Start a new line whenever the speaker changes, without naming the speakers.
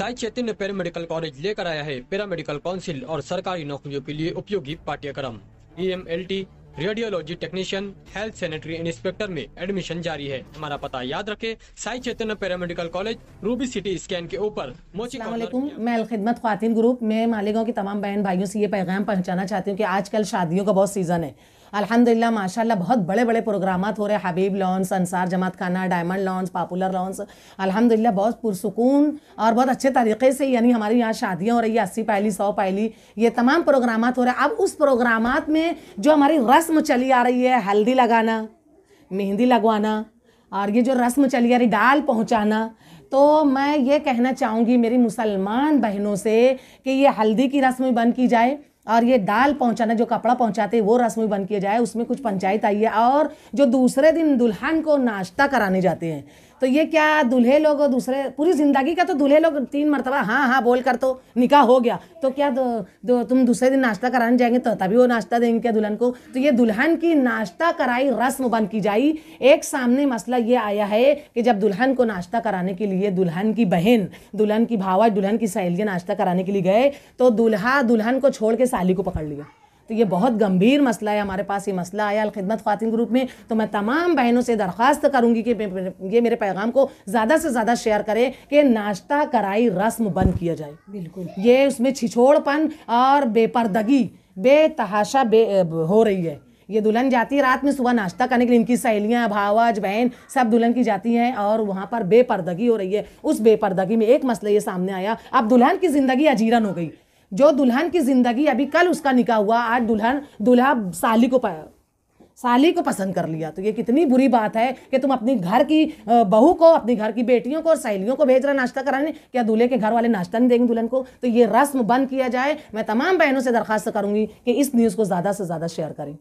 Sai Chaitanya paramedical college लेकर आया है पैरा मेडिकल काउंसिल और सरकारी नौकरियों के लिए उपयोगी पाठ्यक्रम ई radiology technician health sanitary inspector में एडमिशन जारी है हमारा पता याद रखे Sai Chaitanya medical college Ruby CT scan के ऊपर मैं
खिदमत खातिन ग्रुप में मालेगांव की तमाम बहन भाइयों से ये पैगाम पहुंचाना चाहती हूँ कि आजकल शादियों का बहुत सीजन है अलहमदिल्ला माशा बहुत बड़े बड़े प्रोग्राम हो रहे हैं हबीब लॉन्स अंसार जमात खाना डायमंड लॉन्स पापुलर लॉन्स अलहमदिल्ला बहुत पुरसकून और बहुत अच्छे तरीके से यानी हमारे यहाँ शादियाँ हो रही है अस्सी पायली सौ पायली ये तमाम प्रोग्राम हो रहे हैं अब उस प्रोग्राम में जो हमारी रस्म चली आ रही है हल्दी लगाना मेहंदी लगवाना और ये जो रस्म चली आ रही डाल पहुँचाना तो मैं ये कहना चाहूँगी मेरी मुसलमान बहनों से कि ये हल्दी की रस्म बंद की जाए और ये दाल पहुंचाना जो कपड़ा पहुंचाते हैं वो रस्म बन किया जाए उसमें कुछ पंचायत आई है और जो दूसरे दिन दुल्हन को नाश्ता कराने जाते हैं तो ये क्या दूल्हे लोग दूसरे पूरी ज़िंदगी का तो दूल्हे लोग तीन मरतबा हाँ हाँ बोल कर तो निकाह हो गया तो क्या दो, दो तुम दूसरे दिन नाश्ता कराने जाएंगे तो तभी वो नाश्ता देंगे क्या दुल्हन को तो ये दुल्हन की नाश्ता कराई रस्म बंद की जाई एक सामने मसला ये आया है कि जब दुल्हन को नाश्ता कराने के लिए दुल्हन की बहन दुल्हन की भावा दुल्हन की सहेलियाँ नाश्ता कराने के लिए गए तो दुल्हा दुल्हन को छोड़ के साली को पकड़ लिया तो ये बहुत गंभीर मसला है हमारे पास ये मसला आया अलखदमत खातिन ग्रुप में तो मैं तमाम बहनों से दरख्वास्त करूँगी कि ये मेरे पैगाम को ज़्यादा से ज़्यादा शेयर करें कि नाश्ता कराई रस्म बंद किया जाए बिल्कुल ये उसमें छिछोड़पन और बेपरदगी बेतहाशा बे हो रही है ये दुल्हन जाती है रात में सुबह नाश्ता करने के लिए इनकी सहेलियाँ भावाज बहन सब दुल्हन की जाती हैं और वहाँ पर बेपर्दगी हो रही है उस बेपर्दगी में एक मसला ये सामने आया अब दुल्हन की ज़िंदगी अजीरन हो गई जो दुल्हन की ज़िंदगी अभी कल उसका निकाह हुआ आज दुल्हन दुल्हा साली को साली को पसंद कर लिया तो ये कितनी बुरी बात है कि तुम अपनी घर की बहू को अपनी घर की बेटियों को और सहेलियों को भेज रहे नाश्ता कराने क्या दूल्हे के घर वाले नाश्ता नहीं देंगे दुल्हन को तो ये रस्म बंद किया जाए मैं तमाम बहनों से दरखास्त करूँगी कि इस न्यूज़ को ज़्यादा से ज़्यादा शेयर करें